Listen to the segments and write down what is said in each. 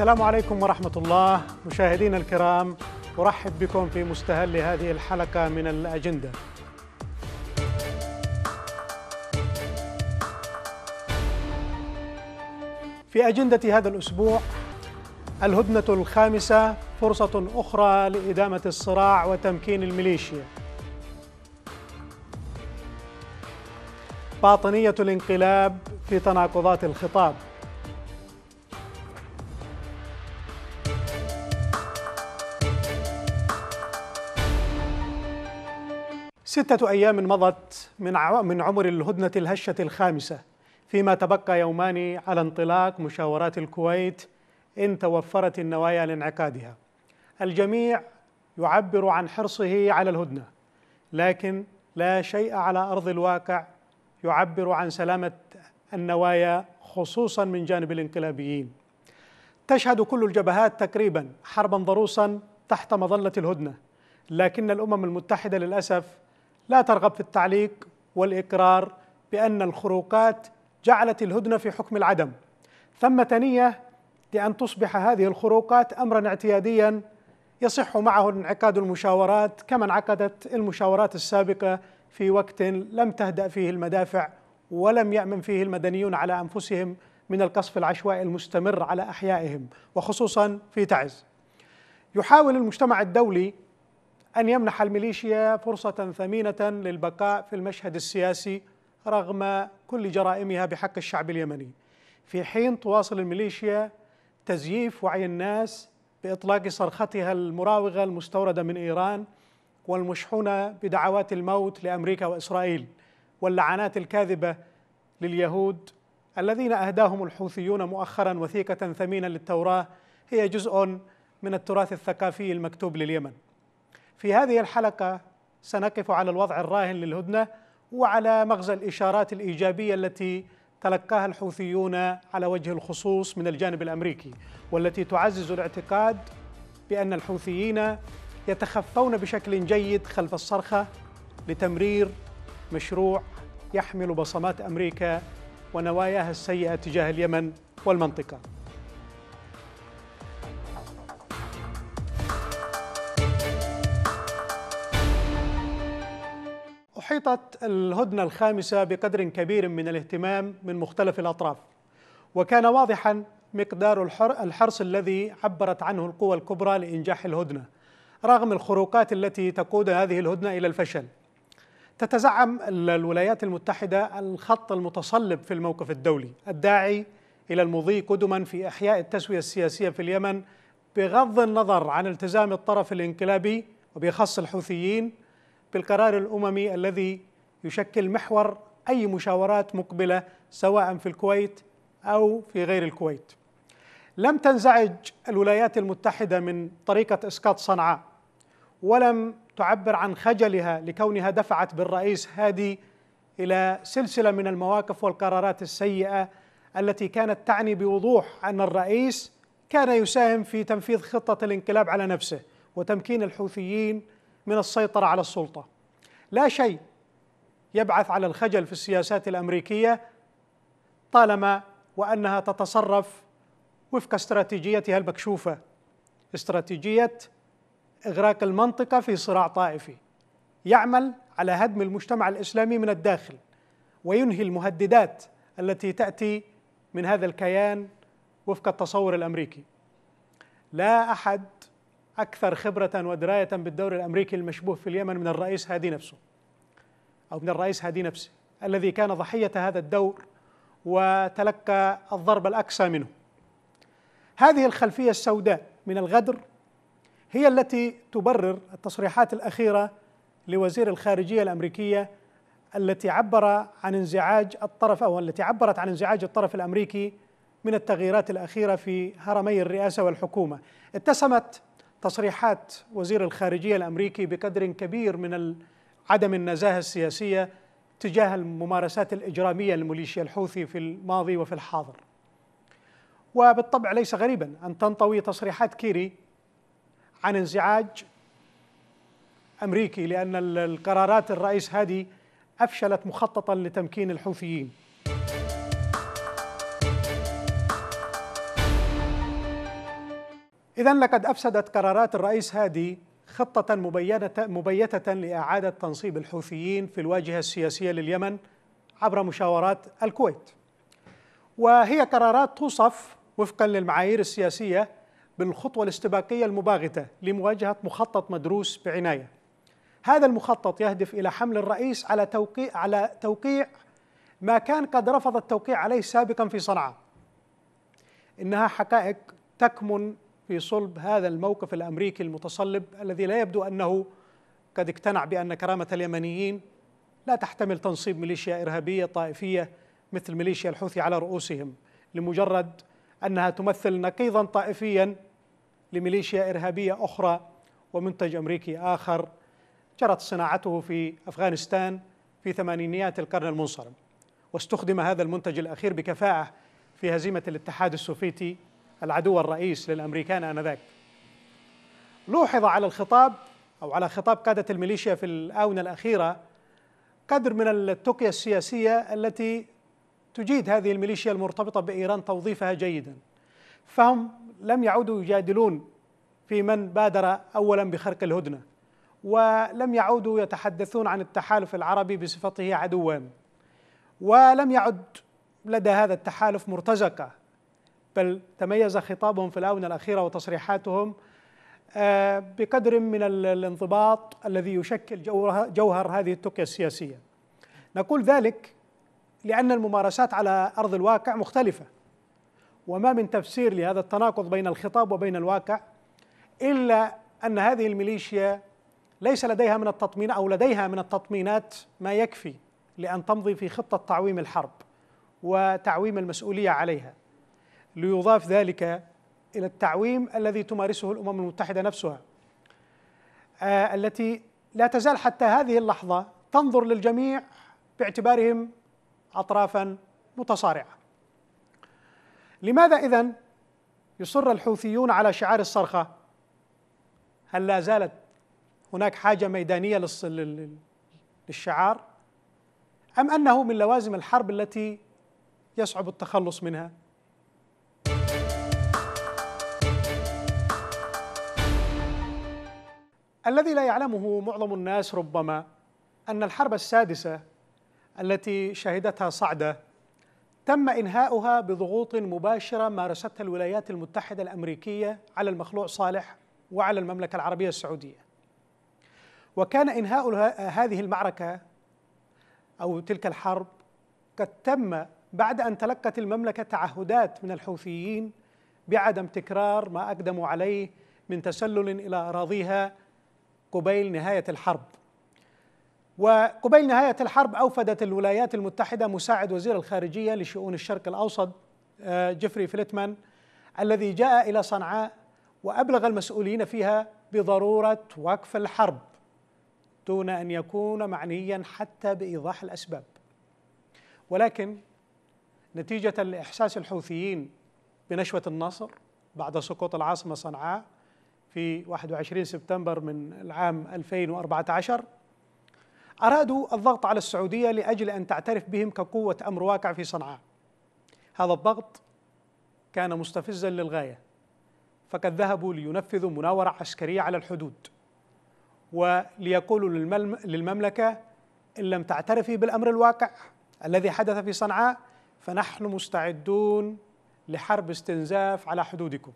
السلام عليكم ورحمة الله مشاهدينا الكرام أرحب بكم في مستهل هذه الحلقة من الأجندة في أجندة هذا الأسبوع الهدنة الخامسة فرصة أخرى لإدامة الصراع وتمكين الميليشيا باطنية الانقلاب في تناقضات الخطاب ستة أيام مضت من من عمر الهدنة الهشة الخامسة فيما تبقى يومان على انطلاق مشاورات الكويت إن توفرت النوايا لانعقادها. الجميع يعبر عن حرصه على الهدنة، لكن لا شيء على أرض الواقع يعبر عن سلامة النوايا خصوصا من جانب الانقلابيين. تشهد كل الجبهات تقريبا حربا ضروسا تحت مظلة الهدنة، لكن الأمم المتحدة للأسف لا ترغب في التعليق والإقرار بأن الخروقات جعلت الهدنة في حكم العدم ثمة نية لأن تصبح هذه الخروقات أمرا اعتياديا يصح معه انعقاد المشاورات كما انعقدت المشاورات السابقة في وقت لم تهدأ فيه المدافع ولم يأمن فيه المدنيون على أنفسهم من القصف العشوائي المستمر على أحيائهم وخصوصا في تعز يحاول المجتمع الدولي أن يمنح الميليشيا فرصة ثمينة للبقاء في المشهد السياسي رغم كل جرائمها بحق الشعب اليمني في حين تواصل الميليشيا تزييف وعي الناس بإطلاق صرختها المراوغة المستوردة من إيران والمشحونة بدعوات الموت لأمريكا وإسرائيل واللعنات الكاذبة لليهود الذين أهداهم الحوثيون مؤخرا وثيقة ثمينة للتوراة هي جزء من التراث الثقافي المكتوب لليمن في هذه الحلقة سنقف على الوضع الراهن للهدنة وعلى مغزى الإشارات الإيجابية التي تلقاها الحوثيون على وجه الخصوص من الجانب الأمريكي والتي تعزز الاعتقاد بأن الحوثيين يتخفون بشكل جيد خلف الصرخة لتمرير مشروع يحمل بصمات أمريكا ونواياها السيئة تجاه اليمن والمنطقة أحيطت الهدنة الخامسة بقدر كبير من الاهتمام من مختلف الأطراف وكان واضحا مقدار الحرص الذي عبرت عنه القوى الكبرى لإنجاح الهدنة رغم الخروقات التي تقود هذه الهدنة إلى الفشل تتزعم الولايات المتحدة الخط المتصلب في الموقف الدولي الداعي إلى المضي قدما في إحياء التسوية السياسية في اليمن بغض النظر عن التزام الطرف الانقلابي وبخص الحوثيين بالقرار الاممي الذي يشكل محور اي مشاورات مقبله سواء في الكويت او في غير الكويت. لم تنزعج الولايات المتحده من طريقه اسقاط صنعاء ولم تعبر عن خجلها لكونها دفعت بالرئيس هادي الى سلسله من المواقف والقرارات السيئه التي كانت تعني بوضوح ان الرئيس كان يساهم في تنفيذ خطه الانقلاب على نفسه وتمكين الحوثيين من السيطرة على السلطة لا شيء يبعث على الخجل في السياسات الأمريكية طالما وأنها تتصرف وفق استراتيجيتها المكشوفة استراتيجية إغراق المنطقة في صراع طائفي يعمل على هدم المجتمع الإسلامي من الداخل وينهي المهددات التي تأتي من هذا الكيان وفق التصور الأمريكي لا أحد أكثر خبرة ودراية بالدور الأمريكي المشبوه في اليمن من الرئيس هادي نفسه أو من الرئيس هادي نفسه الذي كان ضحية هذا الدور وتلقى الضرب الأقسى منه هذه الخلفية السوداء من الغدر هي التي تبرر التصريحات الأخيرة لوزير الخارجية الأمريكية التي عبر عن انزعاج الطرف أو التي عبرت عن انزعاج الطرف الأمريكي من التغييرات الأخيرة في هرمي الرئاسة والحكومة اتسمت تصريحات وزير الخارجيه الامريكي بقدر كبير من عدم النزاهه السياسيه تجاه الممارسات الاجراميه للميليشيا الحوثي في الماضي وفي الحاضر. وبالطبع ليس غريبا ان تنطوي تصريحات كيري عن انزعاج امريكي لان القرارات الرئيس هادي افشلت مخططا لتمكين الحوثيين. إذا لقد أفسدت قرارات الرئيس هادي خطة مبينة مبيتة لإعادة تنصيب الحوثيين في الواجهة السياسية لليمن عبر مشاورات الكويت. وهي قرارات توصف وفقا للمعايير السياسية بالخطوة الاستباقية المباغتة لمواجهة مخطط مدروس بعناية. هذا المخطط يهدف إلى حمل الرئيس على توقيع على توقيع ما كان قد رفض التوقيع عليه سابقا في صنعاء. إنها حقائق تكمن في صلب هذا الموقف الامريكي المتصلب الذي لا يبدو انه قد اقتنع بان كرامه اليمنيين لا تحتمل تنصيب ميليشيا ارهابيه طائفيه مثل ميليشيا الحوثي على رؤوسهم لمجرد انها تمثل نقيضا طائفيا لميليشيا ارهابيه اخرى ومنتج امريكي اخر جرت صناعته في افغانستان في ثمانينيات القرن المنصرم واستخدم هذا المنتج الاخير بكفاءه في هزيمه الاتحاد السوفيتي العدو الرئيس للأمريكان آنذاك لوحظ على الخطاب أو على خطاب قادة الميليشيا في الآونة الأخيرة قدر من التقية السياسية التي تجيد هذه الميليشيا المرتبطة بإيران توظيفها جيدا فهم لم يعودوا يجادلون في من بادر أولا بخرق الهدنة ولم يعودوا يتحدثون عن التحالف العربي بصفته عدوا ولم يعد لدى هذا التحالف مرتزقة بل تميز خطابهم في الآونة الأخيرة وتصريحاتهم آه، بقدر من الانضباط الذي يشكل جوهر هذه التقية السياسية نقول ذلك لأن الممارسات على أرض الواقع مختلفة وما من تفسير لهذا التناقض بين الخطاب وبين الواقع إلا أن هذه الميليشيا ليس لديها من التطمين أو لديها من التطمينات ما يكفي لأن تمضي في خطة تعويم الحرب وتعويم المسؤولية عليها ليضاف ذلك الى التعويم الذي تمارسه الامم المتحده نفسها آه، التي لا تزال حتى هذه اللحظه تنظر للجميع باعتبارهم اطرافا متصارعه لماذا اذن يصر الحوثيون على شعار الصرخه هل لا زالت هناك حاجه ميدانيه للشعار ام انه من لوازم الحرب التي يصعب التخلص منها الذي لا يعلمه معظم الناس ربما ان الحرب السادسه التي شهدتها صعده تم انهاؤها بضغوط مباشره مارستها الولايات المتحده الامريكيه على المخلوع صالح وعلى المملكه العربيه السعوديه. وكان انهاء هذه المعركه او تلك الحرب قد تم بعد ان تلقت المملكه تعهدات من الحوثيين بعدم تكرار ما اقدموا عليه من تسلل الى اراضيها قبيل نهاية الحرب وقبيل نهاية الحرب أوفدت الولايات المتحدة مساعد وزير الخارجية لشؤون الشرق الأوسط آه، جيفري فليتمان الذي جاء إلى صنعاء وأبلغ المسؤولين فيها بضرورة وقف الحرب دون أن يكون معنيا حتى بإيضاح الأسباب ولكن نتيجة لإحساس الحوثيين بنشوة النصر بعد سقوط العاصمة صنعاء في 21 سبتمبر من العام 2014 أرادوا الضغط على السعودية لأجل أن تعترف بهم كقوة أمر واقع في صنعاء هذا الضغط كان مستفزا للغاية فقد ذهبوا لينفذوا مناورة عسكرية على الحدود وليقولوا للمملكة إن لم تعترفي بالأمر الواقع الذي حدث في صنعاء فنحن مستعدون لحرب استنزاف على حدودكم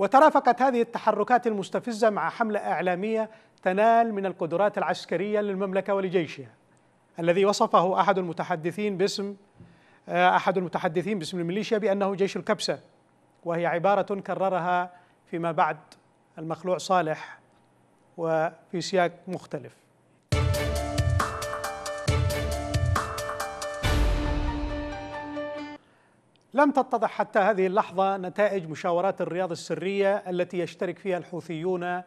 وترافقت هذه التحركات المستفزة مع حملة إعلامية تنال من القدرات العسكرية للمملكة ولجيشها الذي وصفه أحد المتحدثين باسم آه، أحد المتحدثين باسم الميليشيا بأنه جيش الكبسة وهي عبارة كررها فيما بعد المخلوع صالح وفي سياق مختلف لم تتضح حتى هذه اللحظة نتائج مشاورات الرياض السرية التي يشترك فيها الحوثيون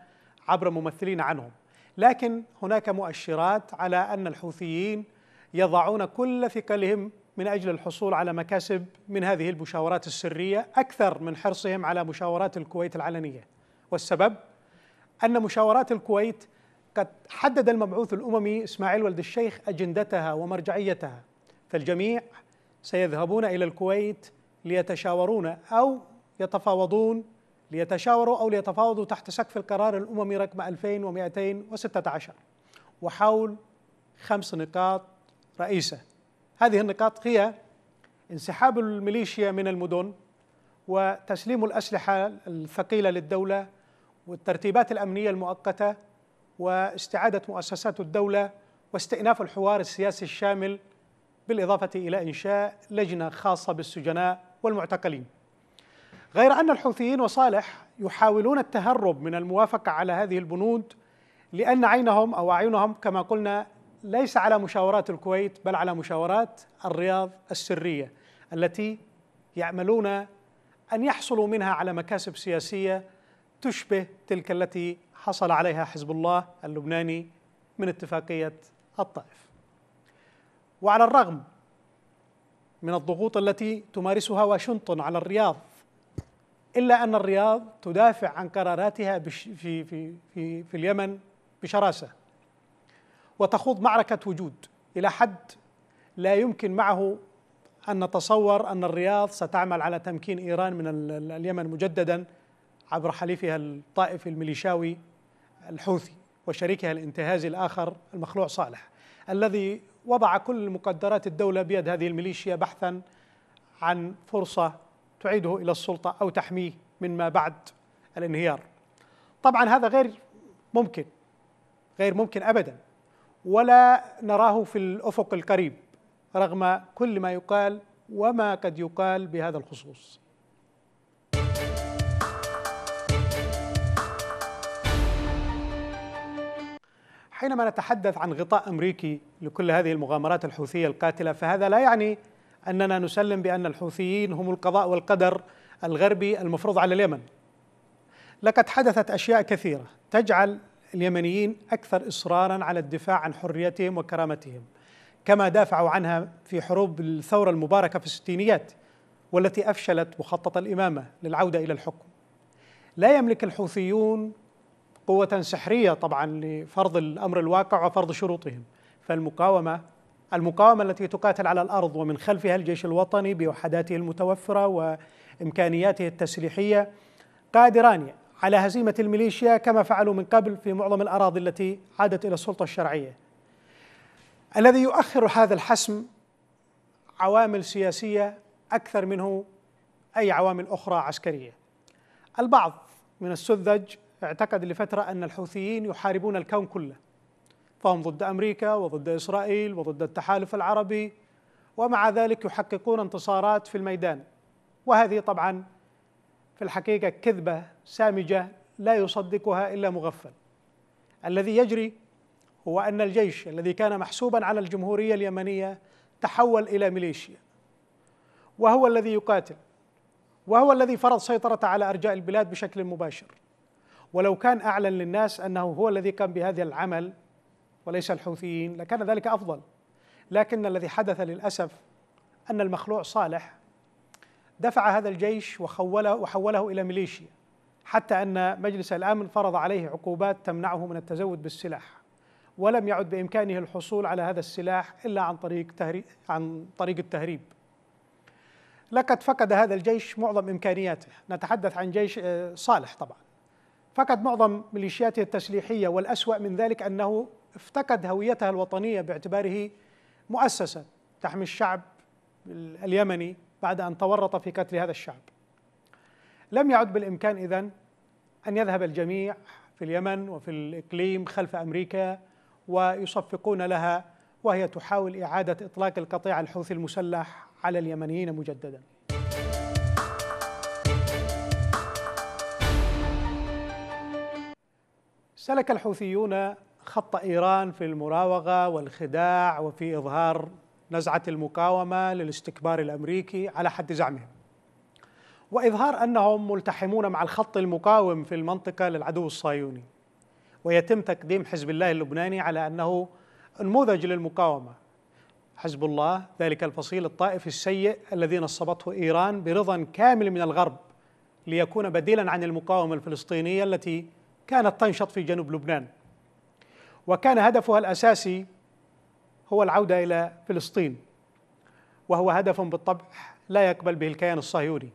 عبر ممثلين عنهم لكن هناك مؤشرات على أن الحوثيين يضعون كل ثقلهم من أجل الحصول على مكاسب من هذه المشاورات السرية أكثر من حرصهم على مشاورات الكويت العلنية والسبب أن مشاورات الكويت قد حدد المبعوث الأممي إسماعيل ولد الشيخ أجندتها ومرجعيتها فالجميع سيذهبون إلى الكويت ليتشاورون أو يتفاوضون ليتشاوروا أو ليتفاوضوا تحت سقف القرار الأممي رقم 2216 وحول خمس نقاط رئيسة هذه النقاط هي انسحاب الميليشيا من المدن وتسليم الأسلحة الثقيلة للدولة والترتيبات الأمنية المؤقتة واستعادة مؤسسات الدولة واستئناف الحوار السياسي الشامل بالإضافة إلى إنشاء لجنة خاصة بالسجناء والمعتقلين غير أن الحوثيين وصالح يحاولون التهرب من الموافقة على هذه البنود لأن عينهم أو أعينهم كما قلنا ليس على مشاورات الكويت بل على مشاورات الرياض السرية التي يعملون أن يحصلوا منها على مكاسب سياسية تشبه تلك التي حصل عليها حزب الله اللبناني من اتفاقية الطائف وعلى الرغم من الضغوط التي تمارسها واشنطن على الرياض الا ان الرياض تدافع عن قراراتها في في في في اليمن بشراسه وتخوض معركه وجود الى حد لا يمكن معه ان نتصور ان الرياض ستعمل على تمكين ايران من اليمن مجددا عبر حليفها الطائفي الميليشاوي الحوثي وشريكها الانتهازي الاخر المخلوع صالح الذي وضع كل مقدرات الدولة بيد هذه الميليشيا بحثا عن فرصة تعيده إلى السلطة أو تحميه مما بعد الانهيار طبعا هذا غير ممكن غير ممكن أبدا ولا نراه في الأفق القريب رغم كل ما يقال وما قد يقال بهذا الخصوص حينما نتحدث عن غطاء امريكي لكل هذه المغامرات الحوثيه القاتله فهذا لا يعني اننا نسلم بان الحوثيين هم القضاء والقدر الغربي المفروض على اليمن. لقد حدثت اشياء كثيره تجعل اليمنيين اكثر اصرارا على الدفاع عن حريتهم وكرامتهم كما دافعوا عنها في حروب الثوره المباركه في الستينيات والتي افشلت مخطط الامامه للعوده الى الحكم. لا يملك الحوثيون قوة سحرية طبعا لفرض الأمر الواقع وفرض شروطهم فالمقاومة المقاومة التي تقاتل على الأرض ومن خلفها الجيش الوطني بوحداته المتوفرة وإمكانياته التسليحية قادران على هزيمة الميليشيا كما فعلوا من قبل في معظم الأراضي التي عادت إلى السلطة الشرعية الذي يؤخر هذا الحسم عوامل سياسية أكثر منه أي عوامل أخرى عسكرية البعض من السذج اعتقد لفترة أن الحوثيين يحاربون الكون كله فهم ضد أمريكا وضد إسرائيل وضد التحالف العربي ومع ذلك يحققون انتصارات في الميدان وهذه طبعا في الحقيقة كذبة سامجة لا يصدقها إلا مغفل الذي يجري هو أن الجيش الذي كان محسوبا على الجمهورية اليمنية تحول إلى ميليشيا وهو الذي يقاتل وهو الذي فرض سيطرته على أرجاء البلاد بشكل مباشر ولو كان أعلن للناس أنه هو الذي قام بهذا العمل وليس الحوثيين لكان ذلك أفضل لكن الذي حدث للأسف أن المخلوع صالح دفع هذا الجيش وخوله وحوله إلى ميليشيا حتى أن مجلس الأمن فرض عليه عقوبات تمنعه من التزود بالسلاح ولم يعد بإمكانه الحصول على هذا السلاح إلا عن طريق تهري عن طريق التهريب لقد فقد هذا الجيش معظم إمكانياته نتحدث عن جيش آه، صالح طبعا فقد معظم ميليشياته التسليحية والأسوأ من ذلك أنه افتقد هويتها الوطنية باعتباره مؤسسة تحمي الشعب اليمني بعد أن تورط في قتل هذا الشعب لم يعد بالإمكان اذا أن يذهب الجميع في اليمن وفي الإقليم خلف أمريكا ويصفقون لها وهي تحاول إعادة إطلاق القطيع الحوثي المسلح على اليمنيين مجدداً سلك الحوثيون خط ايران في المراوغه والخداع وفي اظهار نزعه المقاومه للاستكبار الامريكي على حد زعمهم. واظهار انهم ملتحمون مع الخط المقاوم في المنطقه للعدو الصهيوني. ويتم تقديم حزب الله اللبناني على انه نموذج للمقاومه. حزب الله ذلك الفصيل الطائفي السيء الذي نصبته ايران برضا كامل من الغرب ليكون بديلا عن المقاومه الفلسطينيه التي كانت تنشط في جنوب لبنان وكان هدفها الاساسي هو العوده الى فلسطين وهو هدف بالطبع لا يقبل به الكيان الصهيوني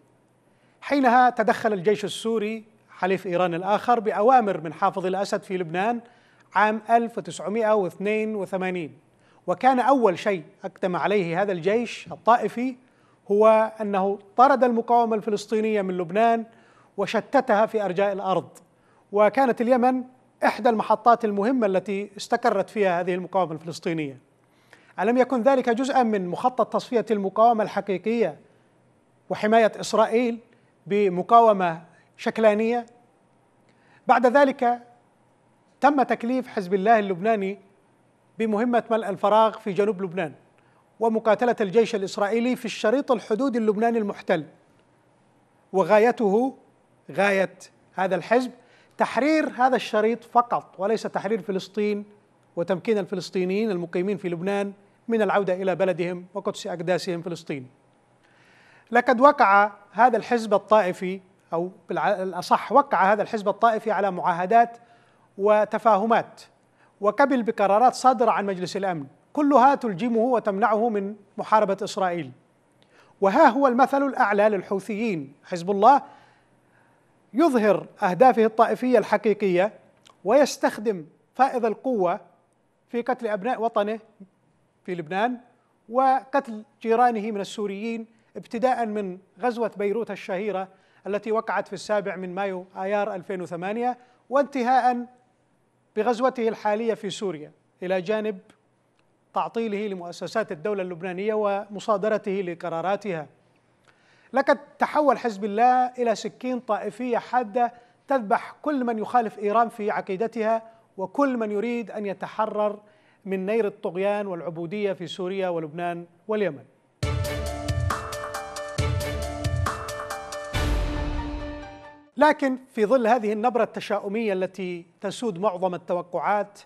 حينها تدخل الجيش السوري حليف ايران الاخر باوامر من حافظ الاسد في لبنان عام 1982 وكان اول شيء اقدم عليه هذا الجيش الطائفي هو انه طرد المقاومه الفلسطينيه من لبنان وشتتها في ارجاء الارض وكانت اليمن إحدى المحطات المهمة التي استقرت فيها هذه المقاومة الفلسطينية ألم يكن ذلك جزءا من مخطط تصفية المقاومة الحقيقية وحماية إسرائيل بمقاومة شكلانية بعد ذلك تم تكليف حزب الله اللبناني بمهمة ملء الفراغ في جنوب لبنان ومقاتلة الجيش الإسرائيلي في الشريط الحدودي اللبناني المحتل وغايته غاية هذا الحزب تحرير هذا الشريط فقط وليس تحرير فلسطين وتمكين الفلسطينيين المقيمين في لبنان من العودة إلى بلدهم وقدس أقداسهم فلسطين لقد وقع هذا الحزب الطائفي أو بالأصح وقع هذا الحزب الطائفي على معاهدات وتفاهمات وقبل بقرارات صادرة عن مجلس الأمن كلها تلجمه وتمنعه من محاربة إسرائيل وها هو المثل الأعلى للحوثيين حزب الله يظهر اهدافه الطائفيه الحقيقيه ويستخدم فائض القوه في قتل ابناء وطنه في لبنان وقتل جيرانه من السوريين ابتداء من غزوه بيروت الشهيره التي وقعت في السابع من مايو ايار 2008 وانتهاء بغزوته الحاليه في سوريا الى جانب تعطيله لمؤسسات الدوله اللبنانيه ومصادرته لقراراتها لقد تحول حزب الله إلى سكين طائفية حادة تذبح كل من يخالف إيران في عقيدتها وكل من يريد أن يتحرر من نير الطغيان والعبودية في سوريا ولبنان واليمن لكن في ظل هذه النبرة التشاؤمية التي تسود معظم التوقعات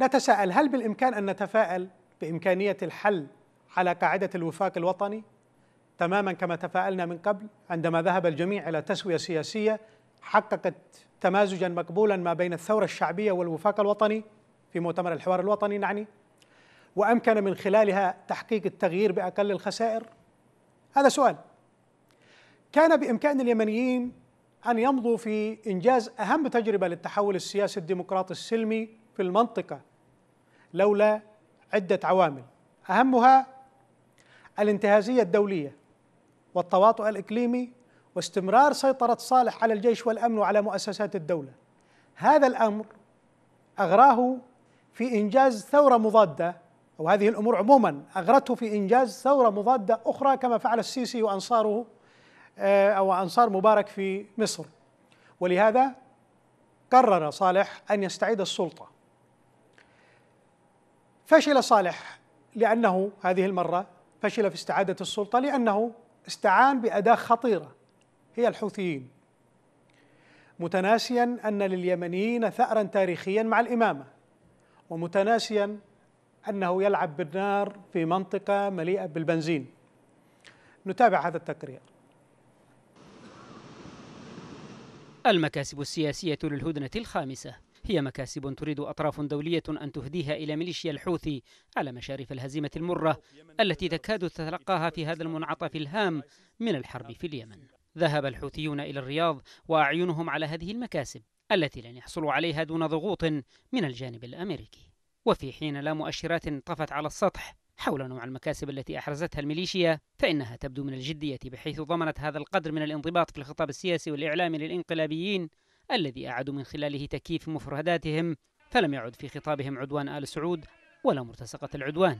نتساءل هل بالإمكان أن نتفائل بإمكانية الحل على قاعدة الوفاق الوطني؟ تماما كما تفاءلنا من قبل عندما ذهب الجميع الى تسويه سياسيه حققت تمازجا مقبولا ما بين الثوره الشعبيه والوفاق الوطني في مؤتمر الحوار الوطني نعني وامكن من خلالها تحقيق التغيير باقل الخسائر هذا سؤال كان بامكان اليمنيين ان يمضوا في انجاز اهم تجربه للتحول السياسي الديمقراطي السلمي في المنطقه لولا عده عوامل اهمها الانتهازيه الدوليه والتواطؤ الإقليمي واستمرار سيطرة صالح على الجيش والأمن وعلى مؤسسات الدولة هذا الأمر أغراه في إنجاز ثورة مضادة أو هذه الأمور عموما أغرته في إنجاز ثورة مضادة أخرى كما فعل السيسي وأنصاره آه، أو أنصار مبارك في مصر ولهذا قرر صالح أن يستعيد السلطة فشل صالح لأنه هذه المرة فشل في استعادة السلطة لأنه استعان بأداة خطيرة هي الحوثيين متناسيا أن لليمنيين ثأرا تاريخيا مع الإمامة ومتناسيا أنه يلعب بالنار في منطقة مليئة بالبنزين نتابع هذا التقرير المكاسب السياسية للهدنة الخامسة هي مكاسب تريد أطراف دولية أن تهديها إلى ميليشيا الحوثي على مشارف الهزيمة المرة التي تكاد تتلقاها في هذا المنعطف الهام من الحرب في اليمن ذهب الحوثيون إلى الرياض وأعينهم على هذه المكاسب التي لن يحصلوا عليها دون ضغوط من الجانب الأمريكي وفي حين لا مؤشرات طفت على السطح حول نوع المكاسب التي أحرزتها الميليشيا فإنها تبدو من الجدية بحيث ضمنت هذا القدر من الانضباط في الخطاب السياسي والإعلامي للإنقلابيين الذي أعادوا من خلاله تكييف مفرداتهم فلم يعد في خطابهم عدوان آل سعود ولا مرتسقة العدوان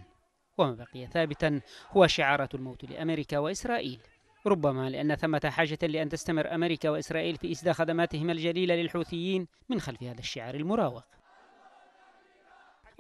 وما بقي ثابتا هو شعارات الموت لأمريكا وإسرائيل ربما لأن ثمة حاجة لأن تستمر أمريكا وإسرائيل في إسداء خدماتهما الجليلة للحوثيين من خلف هذا الشعار المراوغ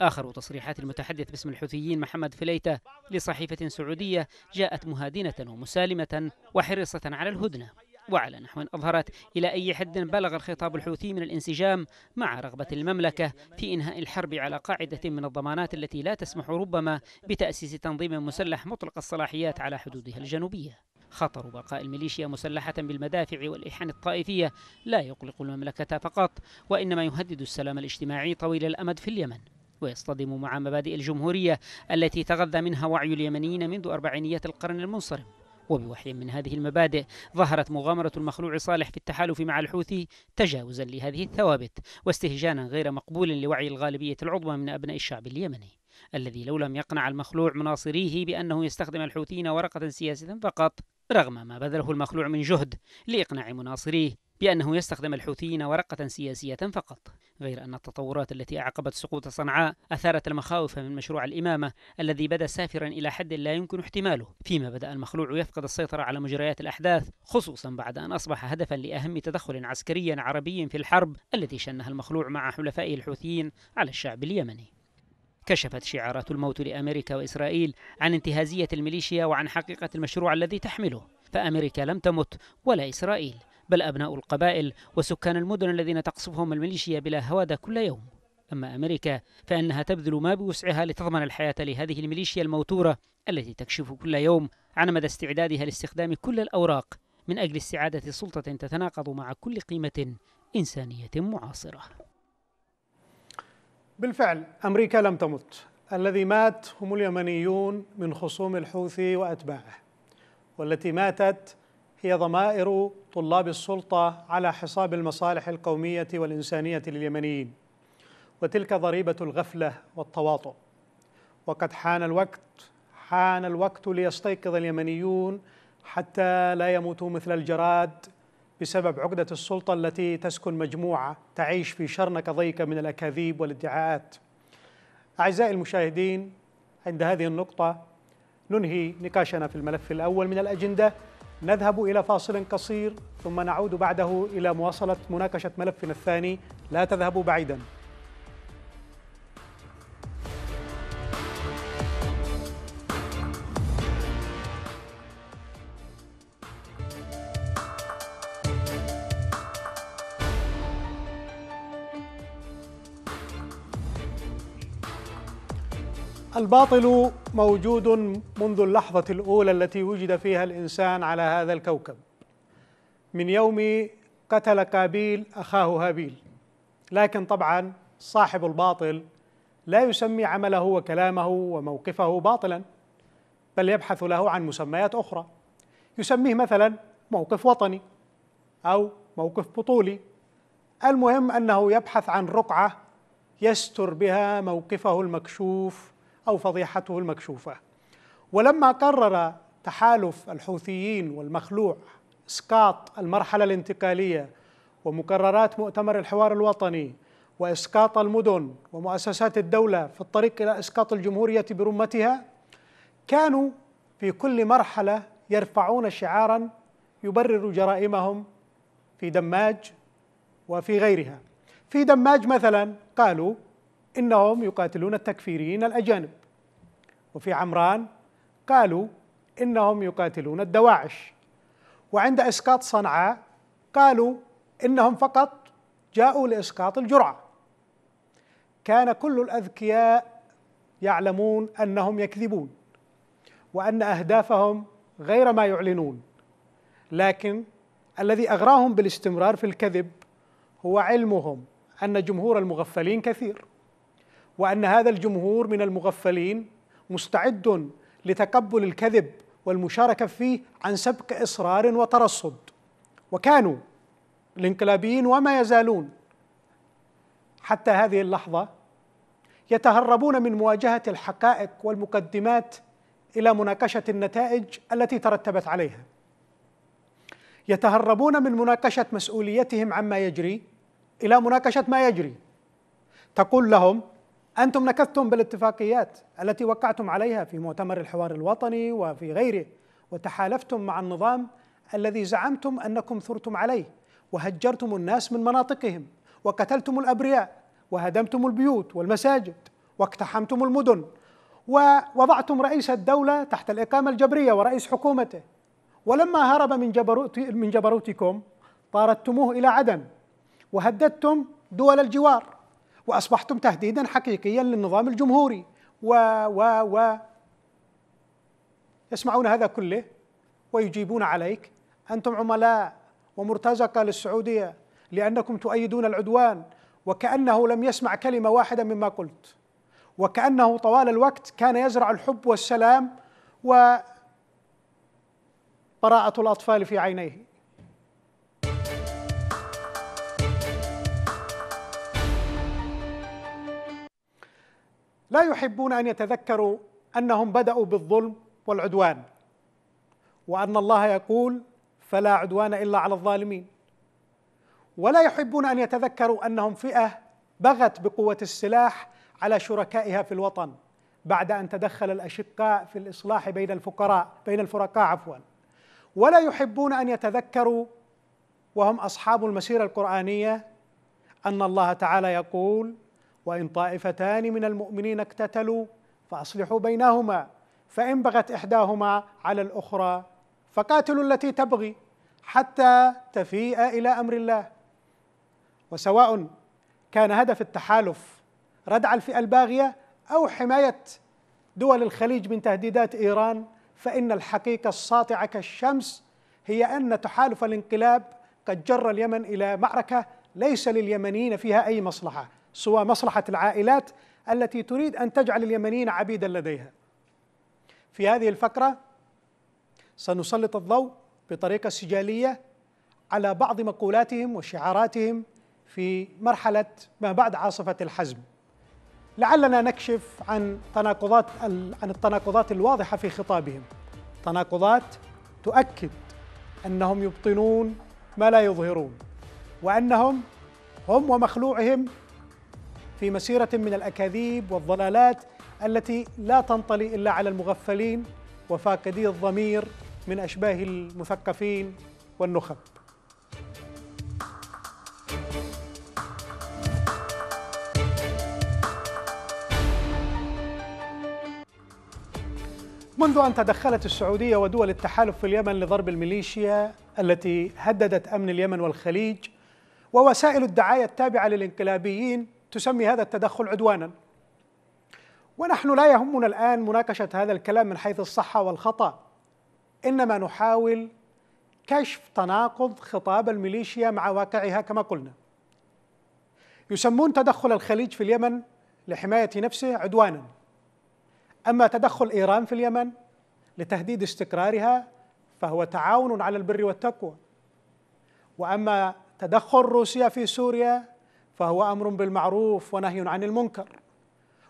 آخر تصريحات المتحدث باسم الحوثيين محمد فليتة لصحيفة سعودية جاءت مهادنة ومسالمة وحرصة على الهدنة وعلى نحو أظهرت إلى أي حد بلغ الخطاب الحوثي من الانسجام مع رغبة المملكة في إنهاء الحرب على قاعدة من الضمانات التي لا تسمح ربما بتأسيس تنظيم مسلح مطلق الصلاحيات على حدودها الجنوبية خطر بقاء الميليشيا مسلحة بالمدافع والإحان الطائفية لا يقلق المملكة فقط وإنما يهدد السلام الاجتماعي طويل الأمد في اليمن ويصطدم مع مبادئ الجمهورية التي تغذى منها وعي اليمنيين منذ أربعينيات القرن المنصرم وبوحي من هذه المبادئ ظهرت مغامرة المخلوع صالح في التحالف مع الحوثي تجاوزا لهذه الثوابت واستهجانا غير مقبول لوعي الغالبية العظمى من أبناء الشعب اليمني الذي لو لم يقنع المخلوع مناصريه بأنه يستخدم الحوثيين ورقة سياسية فقط رغم ما بذله المخلوع من جهد لإقناع مناصريه بأنه يستخدم الحوثيين ورقة سياسية فقط غير أن التطورات التي أعقبت سقوط صنعاء أثارت المخاوف من مشروع الإمامة الذي بدا سافرا إلى حد لا يمكن احتماله فيما بدأ المخلوع يفقد السيطرة على مجريات الأحداث خصوصا بعد أن أصبح هدفا لأهم تدخل عسكري عربي في الحرب التي شنها المخلوع مع حلفائه الحوثيين على الشعب اليمني كشفت شعارات الموت لأمريكا وإسرائيل عن انتهازية الميليشيا وعن حقيقة المشروع الذي تحمله فأمريكا لم تمت ولا إسرائيل بل أبناء القبائل وسكان المدن الذين تقصفهم الميليشيا بلا هوادة كل يوم أما أمريكا فإنها تبذل ما بوسعها لتضمن الحياة لهذه الميليشيا الموتورة التي تكشف كل يوم عن مدى استعدادها لاستخدام كل الأوراق من أجل استعادة سلطة تتناقض مع كل قيمة إنسانية معاصرة بالفعل أمريكا لم تمت الذي مات هم اليمنيون من خصوم الحوثي وأتباعه والتي ماتت هي ضمائر طلاب السلطة على حصاب المصالح القومية والإنسانية لليمنيين وتلك ضريبة الغفلة والتواطؤ وقد حان الوقت حان الوقت ليستيقظ اليمنيون حتى لا يموتوا مثل الجراد بسبب عقدة السلطة التي تسكن مجموعة تعيش في شرنك ضيقة من الأكاذيب والادعاءات أعزائي المشاهدين عند هذه النقطة ننهي نقاشنا في الملف الأول من الأجندة نذهب إلى فاصل قصير ثم نعود بعده إلى مواصلة مناقشة ملفنا الثاني لا تذهبوا بعيداً الباطل موجود منذ اللحظة الأولى التي وجد فيها الإنسان على هذا الكوكب من يوم قتل قابيل أخاه هابيل لكن طبعا صاحب الباطل لا يسمي عمله وكلامه وموقفه باطلا بل يبحث له عن مسميات أخرى يسميه مثلا موقف وطني أو موقف بطولي المهم أنه يبحث عن رقعة يستر بها موقفه المكشوف أو فضيحته المكشوفة ولما قرر تحالف الحوثيين والمخلوع إسقاط المرحلة الانتقالية ومقررات مؤتمر الحوار الوطني وإسقاط المدن ومؤسسات الدولة في الطريق إلى إسقاط الجمهورية برمتها كانوا في كل مرحلة يرفعون شعارا يبرر جرائمهم في دماج وفي غيرها في دماج مثلا قالوا إنهم يقاتلون التكفيريين الأجانب وفي عمران قالوا إنهم يقاتلون الدواعش وعند إسقاط صنعاء قالوا إنهم فقط جاءوا لإسقاط الجرعة كان كل الأذكياء يعلمون أنهم يكذبون وأن أهدافهم غير ما يعلنون لكن الذي أغراهم بالاستمرار في الكذب هو علمهم أن جمهور المغفلين كثير وأن هذا الجمهور من المغفلين مستعد لتقبل الكذب والمشاركة فيه عن سبك إصرار وترصد وكانوا الانقلابيين وما يزالون حتى هذه اللحظة يتهربون من مواجهة الحقائق والمقدمات إلى مناقشة النتائج التي ترتبت عليها يتهربون من مناقشة مسؤوليتهم عما يجري إلى مناقشة ما يجري تقول لهم أنتم نكثتم بالاتفاقيات التي وقعتم عليها في مؤتمر الحوار الوطني وفي غيره وتحالفتم مع النظام الذي زعمتم أنكم ثرتم عليه وهجرتم الناس من مناطقهم وقتلتم الأبرياء وهدمتم البيوت والمساجد واقتحمتم المدن ووضعتم رئيس الدولة تحت الإقامة الجبرية ورئيس حكومته ولما هرب من جبروت من جبروتكم طاردتموه إلى عدن وهددتم دول الجوار وأصبحتم تهديدا حقيقيا للنظام الجمهوري و و و يسمعون هذا كله ويجيبون عليك أنتم عملاء ومرتزقة للسعودية لأنكم تؤيدون العدوان وكأنه لم يسمع كلمة واحدة مما قلت وكأنه طوال الوقت كان يزرع الحب والسلام و براءة الأطفال في عينيه لا يحبون ان يتذكروا انهم بداوا بالظلم والعدوان وان الله يقول فلا عدوان الا على الظالمين ولا يحبون ان يتذكروا انهم فئه بغت بقوه السلاح على شركائها في الوطن بعد ان تدخل الاشقاء في الاصلاح بين الفقراء بين الفرقاء عفوا ولا يحبون ان يتذكروا وهم اصحاب المسيره القرانيه ان الله تعالى يقول وإن طائفتان من المؤمنين اقتتلوا فأصلحوا بينهما فإن بغت إحداهما على الأخرى فقاتلوا التي تبغي حتى تفيء إلى أمر الله وسواء كان هدف التحالف ردع الفئة الباغية أو حماية دول الخليج من تهديدات إيران فإن الحقيقة الساطعة كالشمس هي أن تحالف الانقلاب قد جر اليمن إلى معركة ليس لليمنيين فيها أي مصلحة سوى مصلحه العائلات التي تريد ان تجعل اليمنيين عبيدا لديها. في هذه الفقره سنسلط الضوء بطريقه سجاليه على بعض مقولاتهم وشعاراتهم في مرحله ما بعد عاصفه الحزم. لعلنا نكشف عن تناقضات عن التناقضات الواضحه في خطابهم. تناقضات تؤكد انهم يبطنون ما لا يظهرون وانهم هم ومخلوعهم في مسيرة من الأكاذيب والضلالات التي لا تنطلي إلا على المغفلين وفاقدي الضمير من أشباه المثقفين والنخب منذ أن تدخلت السعودية ودول التحالف في اليمن لضرب الميليشيا التي هددت أمن اليمن والخليج ووسائل الدعاية التابعة للانقلابيين تسمي هذا التدخل عدوانا ونحن لا يهمنا الان مناقشه هذا الكلام من حيث الصحه والخطا انما نحاول كشف تناقض خطاب الميليشيا مع واقعها كما قلنا يسمون تدخل الخليج في اليمن لحمايه نفسه عدوانا اما تدخل ايران في اليمن لتهديد استقرارها فهو تعاون على البر والتقوى واما تدخل روسيا في سوريا فهو امر بالمعروف ونهي عن المنكر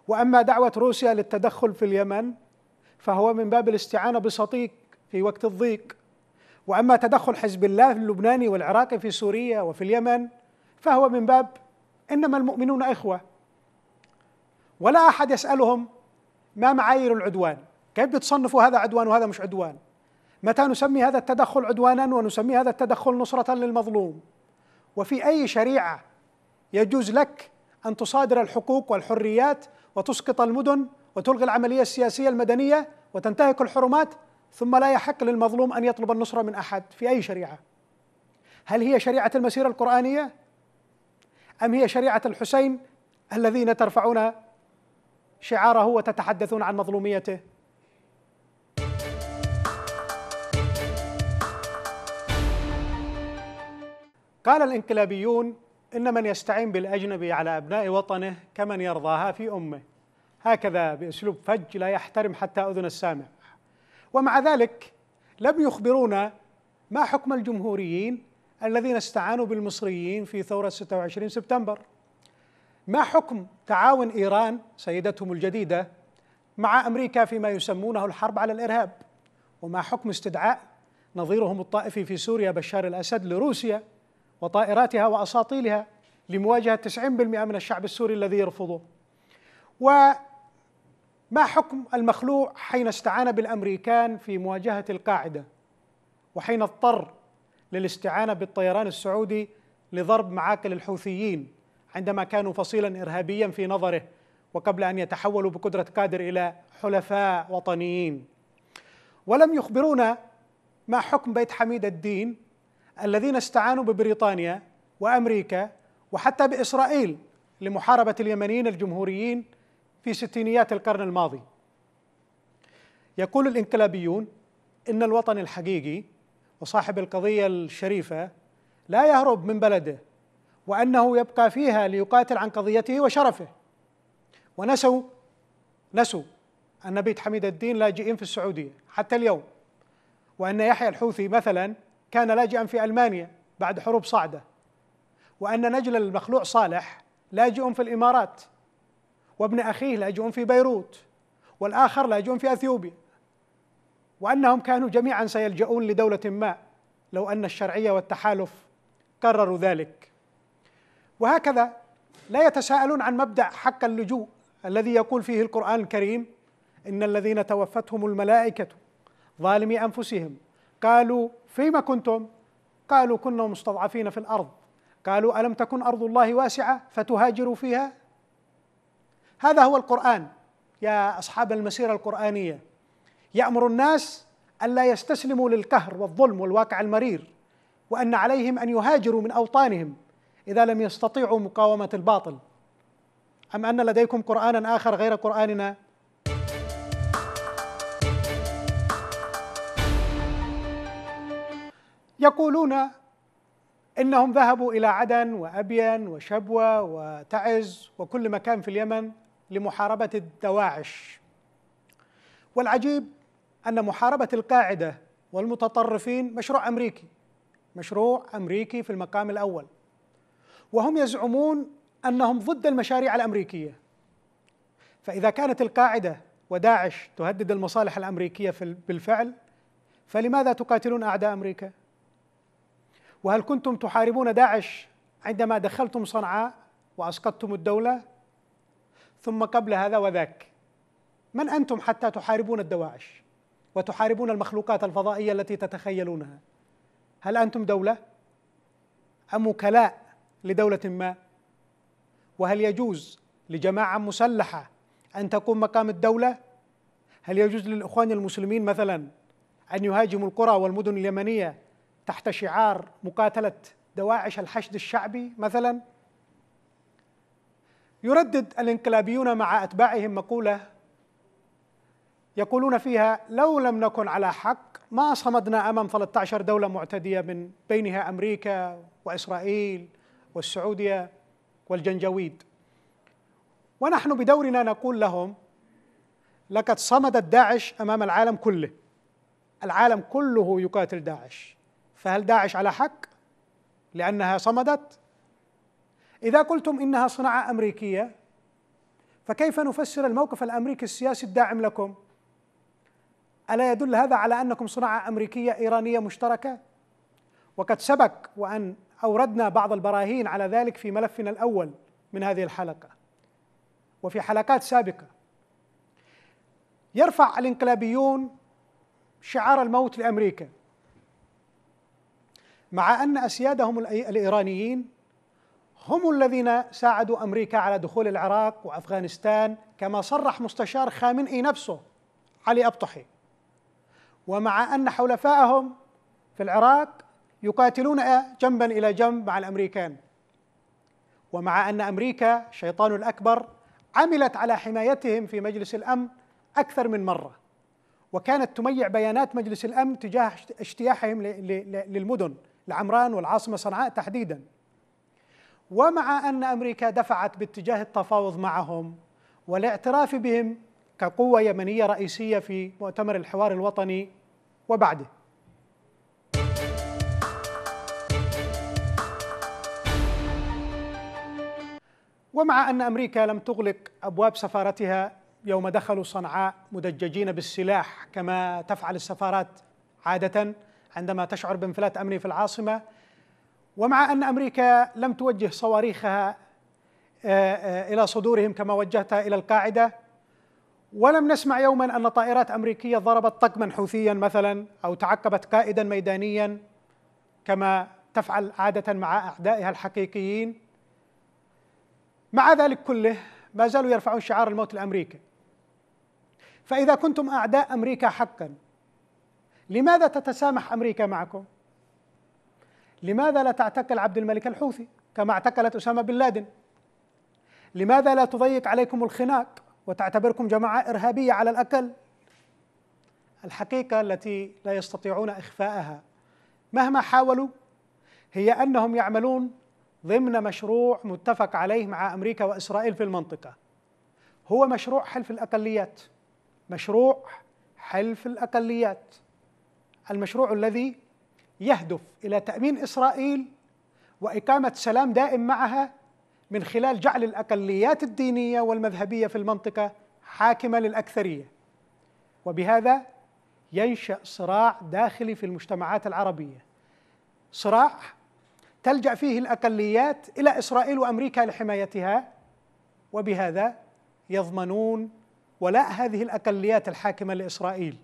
واما دعوه روسيا للتدخل في اليمن فهو من باب الاستعانه بصديق في وقت الضيق واما تدخل حزب الله اللبناني والعراقي في سوريا وفي اليمن فهو من باب انما المؤمنون اخوه ولا احد يسالهم ما معايير العدوان كيف بتصنفوا هذا عدوان وهذا مش عدوان متى نسمي هذا التدخل عدوانا ونسمي هذا التدخل نصره للمظلوم وفي اي شريعه يجوز لك أن تصادر الحقوق والحريات وتسقط المدن وتلغي العملية السياسية المدنية وتنتهك الحرمات ثم لا يحق للمظلوم أن يطلب النصرة من أحد في أي شريعة هل هي شريعة المسيرة القرآنية أم هي شريعة الحسين الذين ترفعون شعاره وتتحدثون عن مظلوميته قال الانقلابيون إن من يستعين بالأجنبي على أبناء وطنه كمن يرضاها في أمه هكذا بأسلوب فج لا يحترم حتى أذن السامع ومع ذلك لم يخبرونا ما حكم الجمهوريين الذين استعانوا بالمصريين في ثورة 26 سبتمبر ما حكم تعاون إيران سيدتهم الجديدة مع أمريكا فيما يسمونه الحرب على الإرهاب وما حكم استدعاء نظيرهم الطائفي في سوريا بشار الأسد لروسيا وطائراتها وأساطيلها لمواجهة 90% من الشعب السوري الذي يرفضه وما حكم المخلوع حين استعان بالأمريكان في مواجهة القاعدة وحين اضطر للاستعانة بالطيران السعودي لضرب معاقل الحوثيين عندما كانوا فصيلا إرهابيا في نظره وقبل أن يتحولوا بقدرة قادر إلى حلفاء وطنيين ولم يخبرونا ما حكم بيت حميد الدين الذين استعانوا ببريطانيا وامريكا وحتى باسرائيل لمحاربه اليمنيين الجمهوريين في ستينيات القرن الماضي. يقول الانقلابيون ان الوطن الحقيقي وصاحب القضيه الشريفه لا يهرب من بلده وانه يبقى فيها ليقاتل عن قضيته وشرفه. ونسوا نسوا ان بيت حميد الدين لاجئين في السعوديه حتى اليوم وان يحيى الحوثي مثلا كان لاجئا في المانيا بعد حروب صعده وان نجل المخلوع صالح لاجئ في الامارات وابن اخيه لاجئ في بيروت والاخر لاجئ في اثيوبيا وانهم كانوا جميعا سيلجؤون لدوله ما لو ان الشرعيه والتحالف قرروا ذلك وهكذا لا يتساءلون عن مبدا حق اللجوء الذي يقول فيه القران الكريم ان الذين توفتهم الملائكه ظالمي انفسهم قالوا فيما كنتم قالوا كنا مستضعفين في الارض قالوا الم تكن ارض الله واسعه فتهاجروا فيها هذا هو القران يا اصحاب المسيره القرانيه يامر الناس الا يستسلموا للقهر والظلم والواقع المرير وان عليهم ان يهاجروا من اوطانهم اذا لم يستطيعوا مقاومه الباطل ام ان لديكم قرانا اخر غير قراننا يقولون انهم ذهبوا الى عدن وابين وشبوه وتعز وكل مكان في اليمن لمحاربه الدواعش والعجيب ان محاربه القاعده والمتطرفين مشروع امريكي مشروع امريكي في المقام الاول وهم يزعمون انهم ضد المشاريع الامريكيه فاذا كانت القاعده وداعش تهدد المصالح الامريكيه بالفعل فلماذا تقاتلون اعداء امريكا وهل كنتم تحاربون داعش عندما دخلتم صنعاء واسقطتم الدوله ثم قبل هذا وذاك من انتم حتى تحاربون الدواعش وتحاربون المخلوقات الفضائيه التي تتخيلونها هل انتم دوله ام وكلاء لدوله ما وهل يجوز لجماعه مسلحه ان تقوم مقام الدوله هل يجوز للاخوان المسلمين مثلا ان يهاجموا القرى والمدن اليمنيه تحت شعار مقاتله دواعش الحشد الشعبي مثلا يردد الانقلابيون مع اتباعهم مقوله يقولون فيها لو لم نكن على حق ما صمدنا امام 13 دوله معتديه من بينها امريكا واسرائيل والسعوديه والجنجويد ونحن بدورنا نقول لهم لقد صمدت داعش امام العالم كله العالم كله يقاتل داعش فهل داعش على حق لانها صمدت اذا قلتم انها صناعه امريكيه فكيف نفسر الموقف الامريكي السياسي الداعم لكم الا يدل هذا على انكم صناعه امريكيه ايرانيه مشتركه وقد سبق وان اوردنا بعض البراهين على ذلك في ملفنا الاول من هذه الحلقه وفي حلقات سابقه يرفع الانقلابيون شعار الموت لامريكا مع أن أسيادهم الإيرانيين هم الذين ساعدوا أمريكا على دخول العراق وأفغانستان كما صرح مستشار خامنئي نفسه علي أبطحي ومع أن حلفائهم في العراق يقاتلون جنبا إلى جنب مع الأمريكان ومع أن أمريكا شيطان الأكبر عملت على حمايتهم في مجلس الأمن أكثر من مرة وكانت تميع بيانات مجلس الأمن تجاه اجتياحهم للمدن العمران والعاصمة صنعاء تحديدا ومع أن أمريكا دفعت باتجاه التفاوض معهم والاعتراف بهم كقوة يمنية رئيسية في مؤتمر الحوار الوطني وبعده ومع أن أمريكا لم تغلق أبواب سفارتها يوم دخلوا صنعاء مدججين بالسلاح كما تفعل السفارات عادة عندما تشعر بانفلات امني في العاصمه ومع ان امريكا لم توجه صواريخها آه، آه، الى صدورهم كما وجهتها الى القاعده ولم نسمع يوما ان طائرات امريكيه ضربت طقما حوثيا مثلا او تعقبت قائدا ميدانيا كما تفعل عاده مع اعدائها الحقيقيين مع ذلك كله ما زالوا يرفعون شعار الموت الامريكي فاذا كنتم اعداء امريكا حقا لماذا تتسامح امريكا معكم؟ لماذا لا تعتقل عبد الملك الحوثي كما اعتقلت اسامه بن لادن؟ لماذا لا تضيق عليكم الخناق وتعتبركم جماعه ارهابيه على الاقل؟ الحقيقه التي لا يستطيعون اخفاءها مهما حاولوا هي انهم يعملون ضمن مشروع متفق عليه مع امريكا واسرائيل في المنطقه. هو مشروع حلف الاقليات. مشروع حلف الاقليات. المشروع الذي يهدف الى تامين اسرائيل واقامه سلام دائم معها من خلال جعل الاقليات الدينيه والمذهبيه في المنطقه حاكمه للاكثريه وبهذا ينشا صراع داخلي في المجتمعات العربيه صراع تلجا فيه الاقليات الى اسرائيل وامريكا لحمايتها وبهذا يضمنون ولاء هذه الاقليات الحاكمه لاسرائيل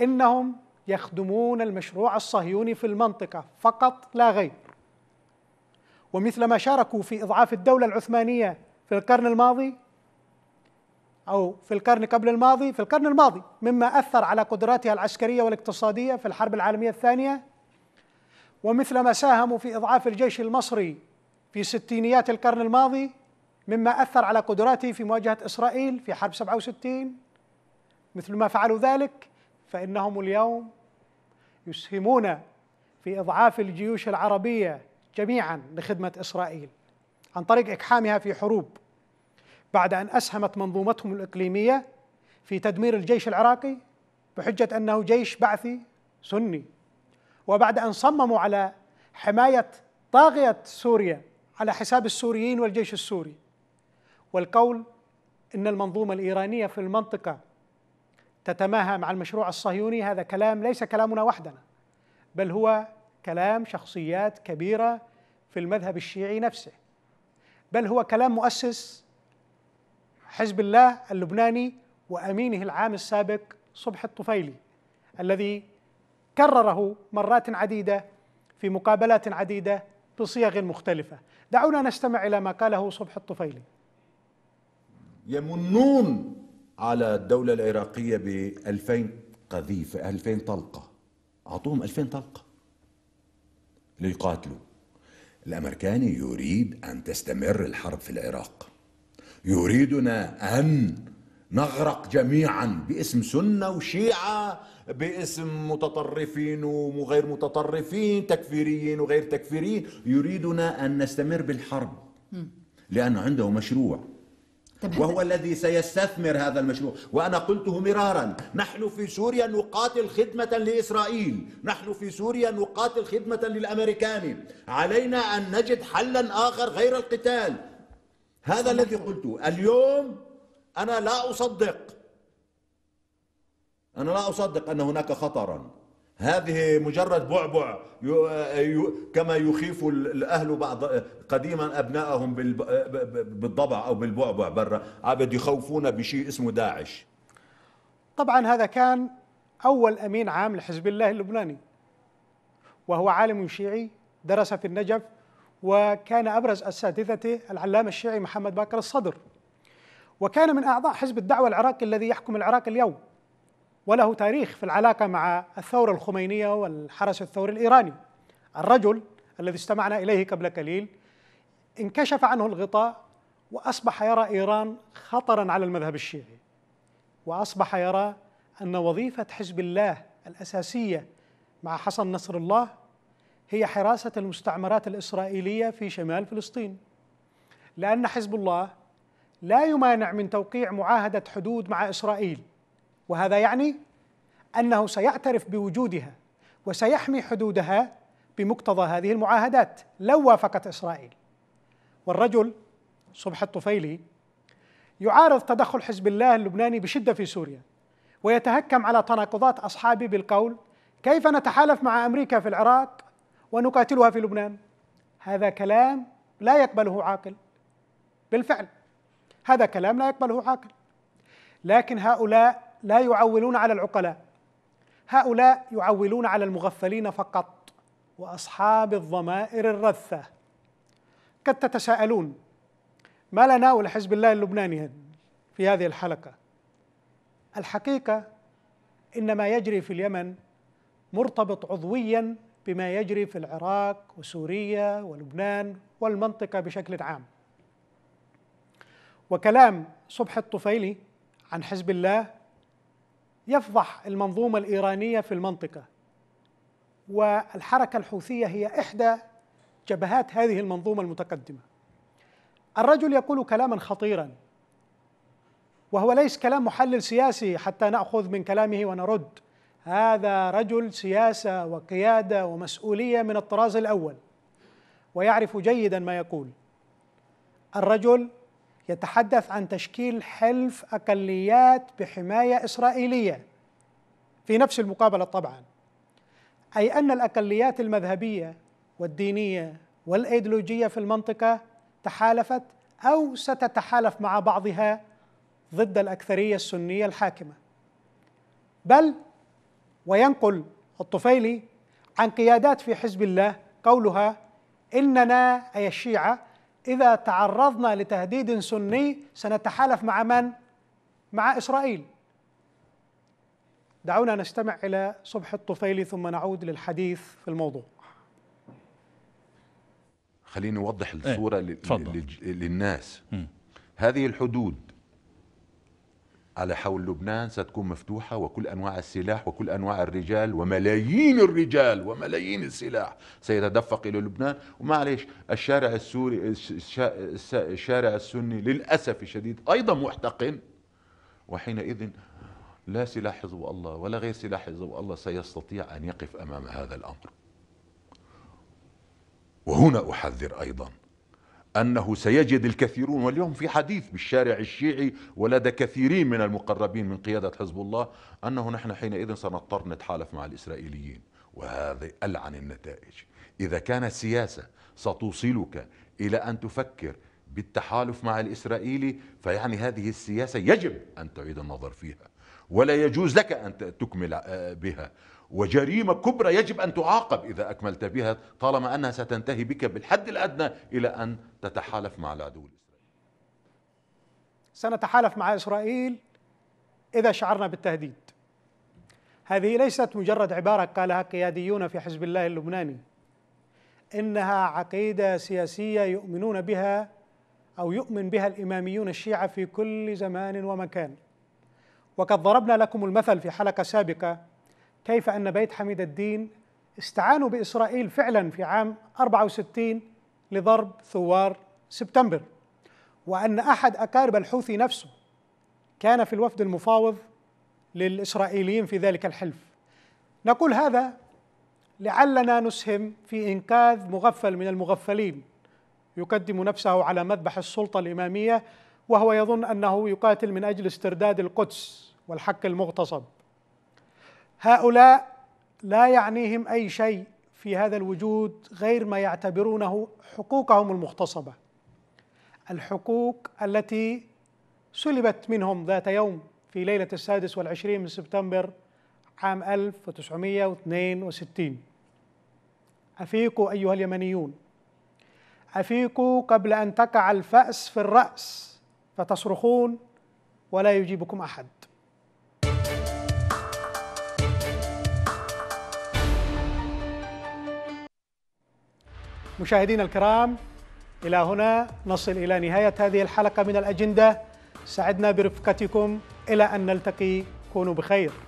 انهم يخدمون المشروع الصهيوني في المنطقة فقط لا غير ومثلما شاركوا في إضعاف الدولة العثمانية في القرن الماضي أو في القرن قبل الماضي في القرن الماضي مما أثر على قدراتها العسكرية والاقتصادية في الحرب العالمية الثانية ومثلما ساهموا في إضعاف الجيش المصري في ستينيات القرن الماضي مما أثر على قدراته في مواجهة إسرائيل في حرب 67 مثل ما فعلوا ذلك فإنهم اليوم يسهمون في اضعاف الجيوش العربيه جميعا لخدمه اسرائيل عن طريق اقحامها في حروب بعد ان اسهمت منظومتهم الاقليميه في تدمير الجيش العراقي بحجه انه جيش بعثي سني وبعد ان صمموا على حمايه طاغيه سوريا على حساب السوريين والجيش السوري والقول ان المنظومه الايرانيه في المنطقه تتماهى مع المشروع الصهيوني هذا كلام ليس كلامنا وحدنا بل هو كلام شخصيات كبيره في المذهب الشيعي نفسه بل هو كلام مؤسس حزب الله اللبناني وامينه العام السابق صبح الطفيلي الذي كرره مرات عديده في مقابلات عديده بصيغ مختلفه دعونا نستمع الى ما قاله صبح الطفيلي يمنون على الدولة العراقية ب 2000 قذيفة 2000 طلقة أعطوهم 2000 طلقة ليقاتلوا الأمريكاني يريد أن تستمر الحرب في العراق يريدنا أن نغرق جميعا باسم سنة وشيعة باسم متطرفين وغير متطرفين تكفيريين وغير تكفيريين يريدنا أن نستمر بالحرب لأنه عنده مشروع وهو الذي سيستثمر هذا المشروع وأنا قلته مرارا نحن في سوريا نقاتل خدمة لإسرائيل نحن في سوريا نقاتل خدمة للأمريكان علينا أن نجد حلا آخر غير القتال هذا الذي قلته اليوم أنا لا أصدق أنا لا أصدق أن هناك خطرا هذه مجرد بعبع كما يخيف الأهل بعض قديما أبنائهم بالضبع أو بالبعبع برا عبد يخوفون بشيء اسمه داعش طبعا هذا كان أول أمين عام لحزب الله اللبناني وهو عالم شيعي درس في النجف وكان أبرز أساتذته العلامة الشيعي محمد باكر الصدر وكان من أعضاء حزب الدعوة العراقي الذي يحكم العراق اليوم وله تاريخ في العلاقة مع الثورة الخمينية والحرس الثوري الإيراني الرجل الذي استمعنا إليه قبل قليل انكشف عنه الغطاء وأصبح يرى إيران خطرا على المذهب الشيعي وأصبح يرى أن وظيفة حزب الله الأساسية مع حسن نصر الله هي حراسة المستعمرات الإسرائيلية في شمال فلسطين لأن حزب الله لا يمانع من توقيع معاهدة حدود مع إسرائيل وهذا يعني انه سيعترف بوجودها وسيحمي حدودها بمقتضى هذه المعاهدات لو وافقت اسرائيل. والرجل صبح الطفيلي يعارض تدخل حزب الله اللبناني بشده في سوريا ويتهكم على تناقضات اصحابه بالقول كيف نتحالف مع امريكا في العراق ونقاتلها في لبنان؟ هذا كلام لا يقبله عاقل. بالفعل هذا كلام لا يقبله عاقل. لكن هؤلاء لا يعولون على العقلاء هؤلاء يعولون على المغفلين فقط واصحاب الضمائر الرثه قد تتساءلون ما لنا ولحزب الله اللبناني في هذه الحلقه الحقيقه ان ما يجري في اليمن مرتبط عضويا بما يجري في العراق وسوريا ولبنان والمنطقه بشكل عام وكلام صبح الطفيلي عن حزب الله يفضح المنظومة الإيرانية في المنطقة والحركة الحوثية هي إحدى جبهات هذه المنظومة المتقدمة الرجل يقول كلاما خطيرا وهو ليس كلام محلل سياسي حتى نأخذ من كلامه ونرد هذا رجل سياسة وقيادة ومسؤولية من الطراز الأول ويعرف جيدا ما يقول الرجل يتحدث عن تشكيل حلف اقليات بحمايه اسرائيليه في نفس المقابله طبعا اي ان الاقليات المذهبيه والدينيه والايديولوجيه في المنطقه تحالفت او ستتحالف مع بعضها ضد الاكثريه السنيه الحاكمه بل وينقل الطفيلي عن قيادات في حزب الله قولها اننا اي الشيعه إذا تعرضنا لتهديد سني سنتحالف مع من؟ مع إسرائيل دعونا نستمع إلى صبح الطفيلي ثم نعود للحديث في الموضوع خليني أوضح إيه، الصورة ايه. للناس م. هذه الحدود على حول لبنان ستكون مفتوحة وكل أنواع السلاح وكل أنواع الرجال وملايين الرجال وملايين السلاح سيتدفق إلى لبنان ومعليش الشارع السوري الشارع السني للأسف الشديد أيضا محتقن وحينئذ لا سلاح حزب الله ولا غير سلاح حزب الله سيستطيع أن يقف أمام هذا الأمر وهنا أحذر أيضا أنه سيجد الكثيرون واليوم في حديث بالشارع الشيعي ولدى كثيرين من المقربين من قيادة حزب الله أنه نحن حينئذ سنضطر نتحالف مع الإسرائيليين وهذه ألعن النتائج إذا كانت سياسة ستوصلك إلى أن تفكر بالتحالف مع الإسرائيلي فيعني هذه السياسة يجب أن تعيد النظر فيها ولا يجوز لك أن تكمل آه، بها وجريمة كبرى يجب أن تعاقب إذا أكملت بها طالما أنها ستنتهي بك بالحد الأدنى إلى أن تتحالف مع العدو الإسرائيلي سنتحالف مع إسرائيل إذا شعرنا بالتهديد هذه ليست مجرد عبارة قالها قياديون في حزب الله اللبناني إنها عقيدة سياسية يؤمنون بها أو يؤمن بها الإماميون الشيعة في كل زمان ومكان وقد ضربنا لكم المثل في حلقة سابقة كيف أن بيت حميد الدين استعانوا بإسرائيل فعلا في عام 64 لضرب ثوار سبتمبر وأن أحد أقارب الحوثي نفسه كان في الوفد المفاوض للإسرائيليين في ذلك الحلف نقول هذا لعلنا نسهم في إنقاذ مغفل من المغفلين يقدم نفسه على مذبح السلطة الإمامية وهو يظن أنه يقاتل من أجل استرداد القدس والحق المغتصب هؤلاء لا يعنيهم اي شيء في هذا الوجود غير ما يعتبرونه حقوقهم المغتصبه الحقوق التي سلبت منهم ذات يوم في ليله السادس والعشرين من سبتمبر عام 1962 أفيقوا أيها اليمنيون أفيقوا قبل أن تقع الفأس في الرأس فتصرخون ولا يجيبكم أحد مشاهدينا الكرام إلى هنا نصل إلى نهاية هذه الحلقة من الأجندة سعدنا برفقتكم إلى أن نلتقي كونوا بخير